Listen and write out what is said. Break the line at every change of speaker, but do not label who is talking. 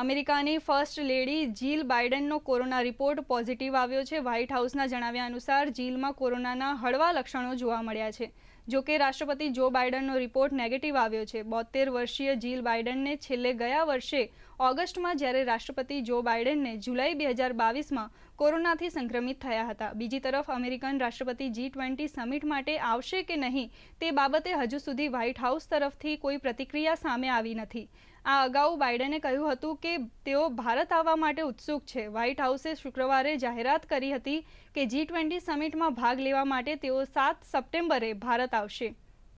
અમેરિકાની first lady Jill બાઇડનનો corona report positive આવ્યો છે વ્હાઇટ હાઉસના જણાવ્યા અનુસાર જીલમાં કોરોનાના હળવા લક્ષણો જોવા મળ્યા છે જો કે રાષ્ટ્રપતિ જો બાઇડનનો રિપોર્ટ નેગેટિવ આવ્યો છે બોતેર વર્ષીય જીલ બાઇડનને છેલ્લે ગયા વર્ષે ઓગસ્ટમાં જ્યારે રાષ્ટ્રપતિ જો બાઇડનને જુલાઈ બે હજાર બાવીસમાં કોરોનાથી સંક્રમિત થયા હતા બીજી તરફ અમેરિકન રાષ્ટ્રપતિ જી ટ્વેન્ટી સમિટ માટે આવશે કે નહીં તે બાબતે હજુ સુધી વ્હાઇટ હાઉસ તરફથી કોઈ પ્રતિક્રિયા સામે આવી નથી આ અગાઉ બાઇડને કહ્યું હતું કે તેઓ ભારત આવવા માટે ઉત્સુક છે વ્હાઇટ હાઉસે શુક્રવારે જાહેરાત કરી હતી કે જી ટ્વેન્ટી સમિટમાં ભાગ લેવા માટે તેઓ સાત સપ્ટેમ્બરે ભારત આવશે